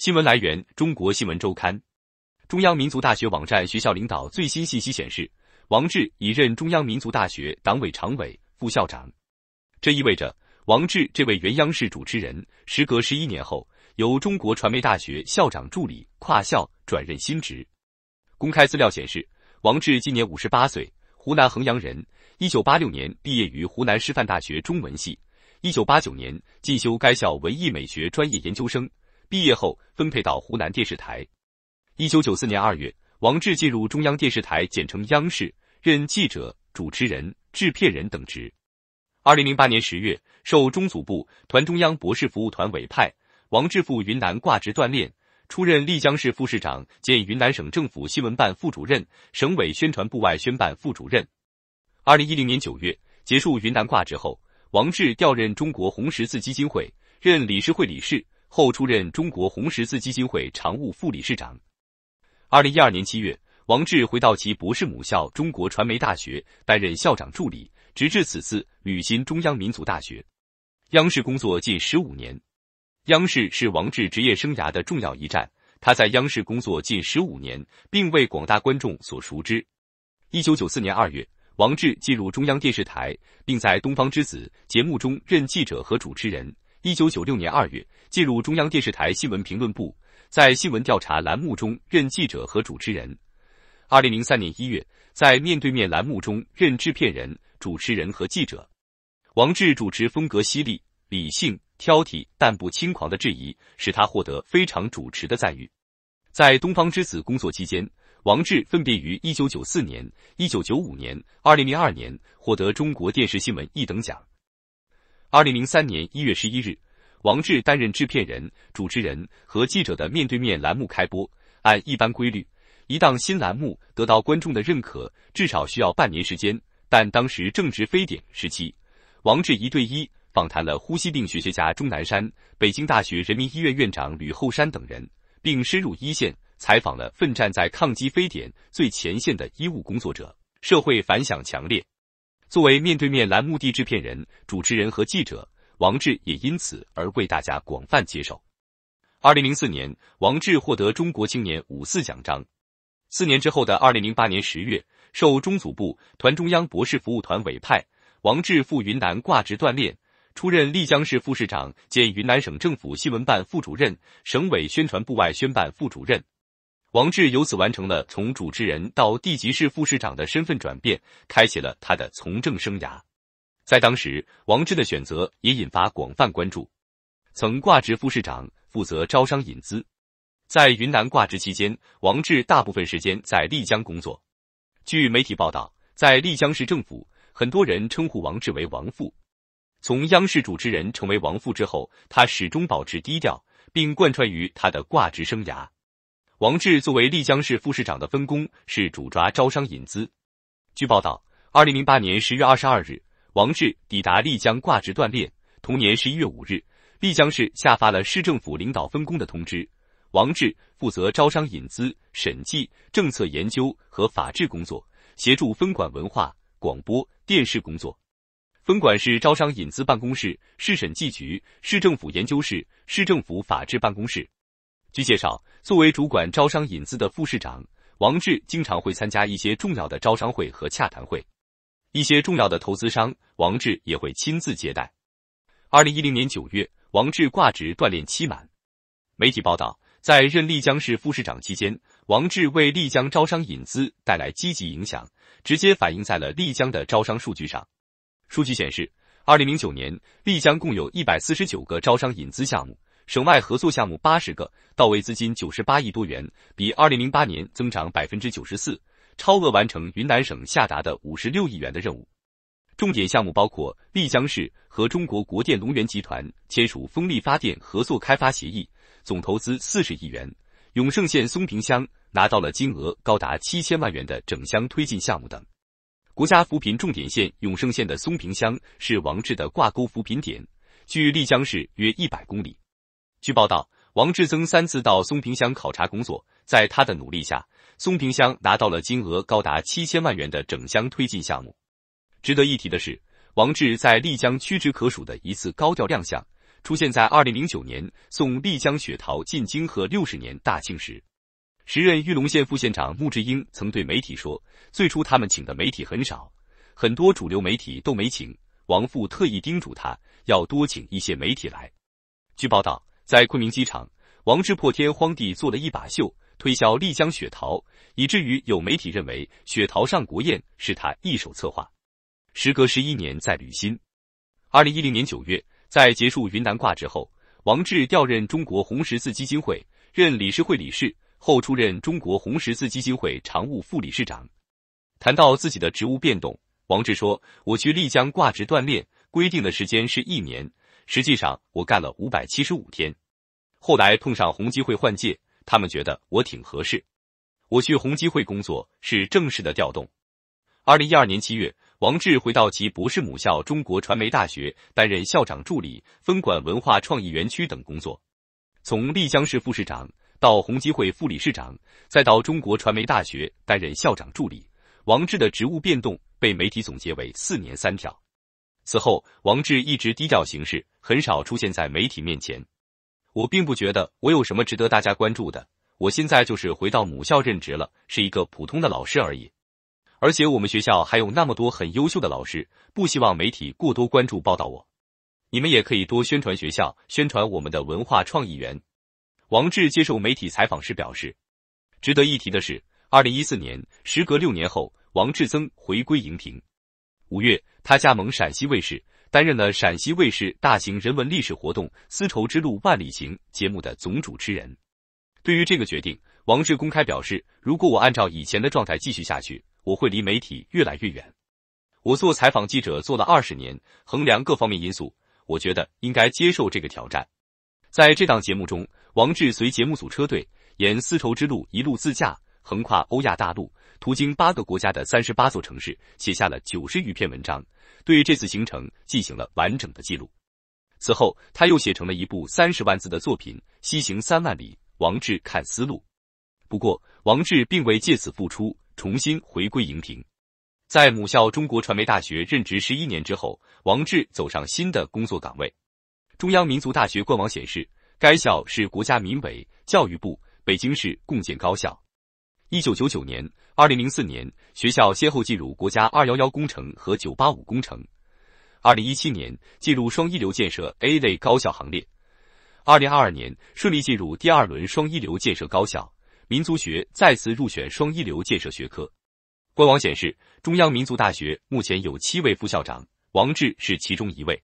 新闻来源：中国新闻周刊。中央民族大学网站学校领导最新信息显示，王志已任中央民族大学党委常委、副校长。这意味着，王志这位原央视主持人，时隔十一年后，由中国传媒大学校长助理跨校转任新职。公开资料显示，王志今年五十八岁，湖南衡阳人，一九八六年毕业于湖南师范大学中文系，一九八九年进修该校文艺美学专业研究生。毕业后分配到湖南电视台。一九九四年二月，王志进入中央电视台（简称央视），任记者、主持人、制片人等职。二零零八年十月，受中组部、团中央博士服务团委派，王志赴云南挂职锻炼，出任丽江市副市长兼云南省政府新闻办副主任、省委宣传部外宣办副主任。二零一零年九月结束云南挂职后，王志调任中国红十字基金会任理事会理事。后出任中国红十字基金会常务副理事长。二零一二年七月，王志回到其博士母校中国传媒大学，担任校长助理，直至此次履新中央民族大学。央视工作近十五年，央视是王志职业生涯的重要一站。他在央视工作近十五年，并为广大观众所熟知。一九九四年二月，王志进入中央电视台，并在《东方之子》节目中任记者和主持人。一九九六年二月，进入中央电视台新闻评论部，在新闻调查栏目中任记者和主持人。二零零三年一月，在面对面栏目中任制片人、主持人和记者。王志主持风格犀利、理性、挑剔，但不轻狂的质疑，使他获得非常主持的赞誉。在东方之子工作期间，王志分别于一九九四年、一九九五年、二零零二年获得中国电视新闻一等奖。二零零三年一月十一日，王志担任制片人、主持人和记者的面对面栏目开播。按一般规律，一档新栏目得到观众的认可至少需要半年时间。但当时正值非典时期，王志一对一访谈了呼吸病学学家钟南山、北京大学人民医院院长吕厚山等人，并深入一线采访了奋战在抗击非典最前线的医务工作者，社会反响强烈。作为面对面栏目的制片人、主持人和记者，王志也因此而为大家广泛接受。二零零四年，王志获得中国青年五四奖章。四年之后的二零零八年十月，受中组部、团中央博士服务团委派，王志赴云南挂职锻炼，出任丽江市副市长兼云南省政府新闻办副主任、省委宣传部外宣办副主任。王志由此完成了从主持人到地级市副市长的身份转变，开启了他的从政生涯。在当时，王志的选择也引发广泛关注。曾挂职副市长，负责招商引资。在云南挂职期间，王志大部分时间在丽江工作。据媒体报道，在丽江市政府，很多人称呼王志为“王副。从央视主持人成为王副之后，他始终保持低调，并贯穿于他的挂职生涯。王志作为丽江市副市长的分工是主抓招商引资。据报道，二零零八年十月二十二日，王志抵达丽江挂职锻炼。同年十一月五日，丽江市下发了市政府领导分工的通知，王志负责招商引资、审计、政策研究和法制工作，协助分管文化、广播电视工作，分管市招商引资办公室、市审计局、市政府研究室、市政府法制办公室。据介绍。作为主管招商引资的副市长，王志经常会参加一些重要的招商会和洽谈会，一些重要的投资商，王志也会亲自接待。二零一零年九月，王志挂职锻炼期满。媒体报道，在任丽江市副市长期间，王志为丽江招商引资带来积极影响，直接反映在了丽江的招商数据上。数据显示，二零零九年，丽江共有一百四十九个招商引资项目。省外合作项目八十个，到位资金九十八亿多元，比二零零八年增长百分之九十四，超额完成云南省下达的五十六亿元的任务。重点项目包括丽江市和中国国电龙源集团签署风力发电合作开发协议，总投资四十亿元；永胜县松坪乡拿到了金额高达七千万元的整乡推进项目等。国家扶贫重点县永胜县的松坪乡是王志的挂钩扶贫点，距丽江市约一百公里。据报道，王志增三次到松坪乡考察工作，在他的努力下，松坪乡拿到了金额高达七千万元的整乡推进项目。值得一提的是，王志在丽江屈指可数的一次高调亮相，出现在二零零九年送丽江雪桃进京和六十年大庆时。时任玉龙县副县长穆志英曾对媒体说，最初他们请的媒体很少，很多主流媒体都没请。王富特意叮嘱他要多请一些媒体来。据报道。在昆明机场，王志破天荒地做了一把秀，推销丽江雪桃，以至于有媒体认为雪桃上国宴是他一手策划。时隔十一年再履新，二零一零年九月，在结束云南挂职后，王志调任中国红十字基金会任理事会理事，后出任中国红十字基金会常务副理事长。谈到自己的职务变动，王志说：“我去丽江挂职锻炼，规定的时间是一年，实际上我干了五百七十五天。”后来碰上红基会换届，他们觉得我挺合适。我去红基会工作是正式的调动。二零一二年七月，王志回到其博士母校中国传媒大学，担任校长助理，分管文化创意园区等工作。从丽江市副市长到红基会副理事长，再到中国传媒大学担任校长助理，王志的职务变动被媒体总结为四年三条。此后，王志一直低调行事，很少出现在媒体面前。我并不觉得我有什么值得大家关注的，我现在就是回到母校任职了，是一个普通的老师而已。而且我们学校还有那么多很优秀的老师，不希望媒体过多关注报道我。你们也可以多宣传学校，宣传我们的文化创意园。王志接受媒体采访时表示。值得一提的是，二零一四年，时隔六年后，王志增回归荧屏。五月，他加盟陕西卫视。担任了陕西卫视大型人文历史活动《丝绸之路万里行》节目的总主持人。对于这个决定，王志公开表示：“如果我按照以前的状态继续下去，我会离媒体越来越远。我做采访记者做了二十年，衡量各方面因素，我觉得应该接受这个挑战。”在这档节目中，王志随节目组车队沿丝绸之路一路自驾，横跨欧亚大陆，途经八个国家的三十八座城市，写下了九十余篇文章。对这次行程进行了完整的记录。此后，他又写成了一部三十万字的作品《西行三万里：王志看思路》。不过，王志并未借此复出，重新回归荧屏。在母校中国传媒大学任职十一年之后，王志走上新的工作岗位。中央民族大学官网显示，该校是国家民委、教育部、北京市共建高校。一九九九年、二零零四年，学校先后进入国家“二幺幺”工程和“九八五”工程。二零一七年，进入双一流建设 A 类高校行列。二零二二年，顺利进入第二轮双一流建设高校。民族学再次入选双一流建设学科。官网显示，中央民族大学目前有七位副校长，王志是其中一位。